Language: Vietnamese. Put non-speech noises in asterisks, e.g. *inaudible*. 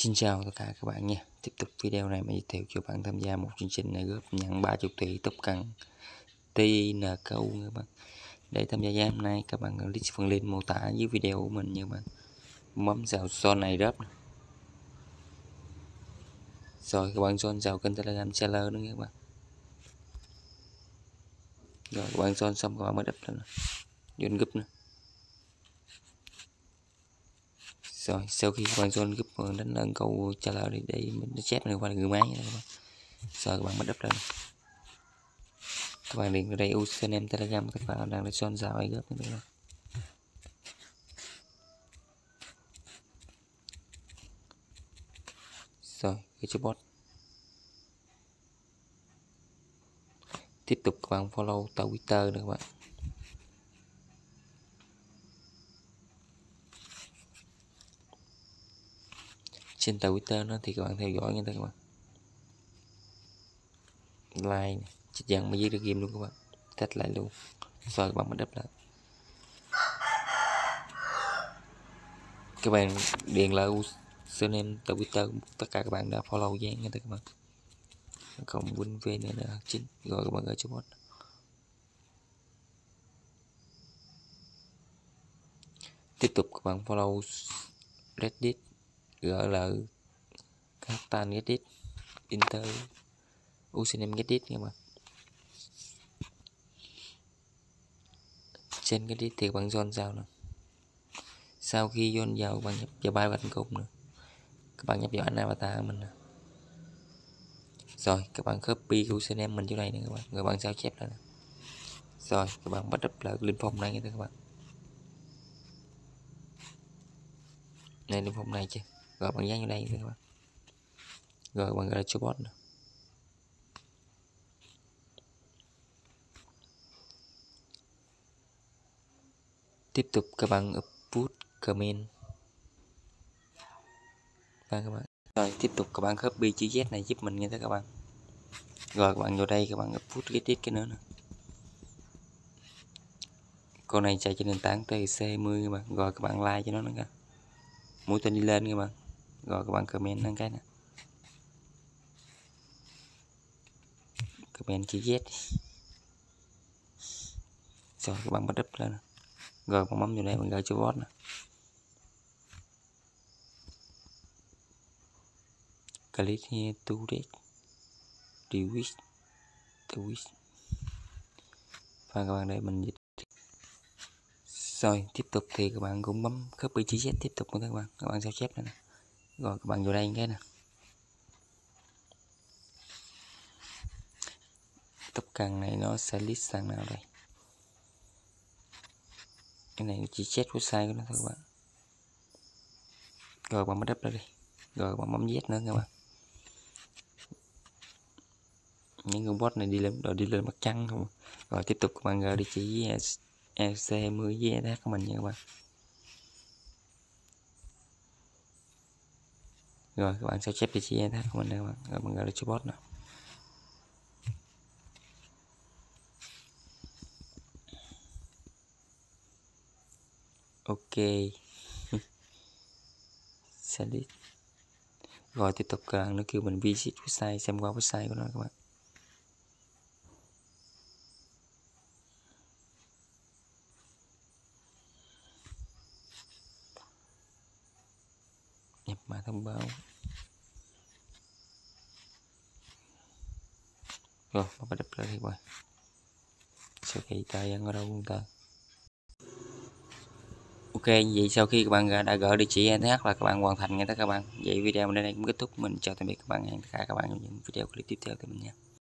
Xin chào tất cả các bạn nha Tiếp tục video này mình giới thiệu cho bạn tham gia một chương trình này góp nhận 30 tỷ top cần TN câu các bạn Để tham gia game này các bạn click phần link mô tả dưới video của mình nha bạn Bấm vào son này rớp Rồi các bạn son vào kênh telegram seller nữa các bạn Rồi các bạn son xong các bạn mới đắp lên Vô group nữa rồi sau khi quang zone group mình ờ, đánh lên câu trả lời đi để mình nó chép này qua người máy rồi các bạn rồi các bạn mình up lên các bạn điền vào đây username telegram các bạn đang lên son rào ai gấp nữa rồi rồi cái chữ bot tiếp tục các bạn follow twitter nữa các bạn trên Twitter nó thì các bạn theo dõi nha các bạn like chết dần mới giết được game luôn các bạn cách lại luôn sợ các bạn mới đắp lại các bạn điền lại username Twitter tất cả các bạn đã follow Giang nha các bạn cộng win vnn chín gọi các bạn gửi cho bot tiếp tục các bạn follow reddit gọi là Katan Gedit Inter Usinem Gedit nha mà trên cái đít thì bạn john vào nè sau khi john vào bạn nhập vào bài bạn cùng nè các bạn nhập vào anh avatar mình nè rồi các bạn copy username mình chỗ này nè các bạn người bạn sao chép lại nè rồi các bạn bắt up lại linh phong này nha các bạn này linh phong này chứ gọi bằng dán vô đây các bạn rồi bằng GarageBot nữa. tiếp tục các bạn output comment vâng các bạn rồi tiếp tục các bạn copy chữ Z này giúp mình nghe tới các bạn rồi các bạn vô đây các bạn output cái tiết cái nữa nè con này chạy trên nền tảng TC10 các bạn rồi các bạn like cho nó nữa các mũi tên đi lên các bạn rồi các bạn comment lên cái này comment chữ Z rồi các bạn bắt đúp lên rồi bạn bấm vào đây mình gửi cho bot này click here to read rewish to wish và các bạn đây mình dịch rồi tiếp tục thì các bạn cũng bấm copy chữ Z tiếp tục nữa các bạn các bạn sao chép này nè rồi các bạn vô đây cái nè tóc càng này nó sẽ list sang nào đây cái này chỉ chết website của nó thôi các bạn rồi các bạn mới đắp ra đi rồi các bạn bấm Z nữa các bạn những robot này đi lên rồi đi lên mặt trăng không rồi tiếp tục các bạn gửi địa chỉ EC20 với ETH của mình nha các bạn rồi các bạn sẽ chép địa chỉ NH của mình đây các bạn rồi mình *laughs* gọi là chatbot nè ok select rồi tiếp tục uh, nó kêu mình visit website xem qua website của nó các bạn nhập mã thông báo rồi bắt đập lại quay sau khi tay ăn ở đâu cũng ta ok vậy sau khi các bạn đã gửi địa chỉ ETH là các bạn hoàn thành nha các bạn vậy video mình đến đây cũng kết thúc mình chào tạm biệt các bạn hẹn tất cả các bạn trong những video clip tiếp theo của mình nha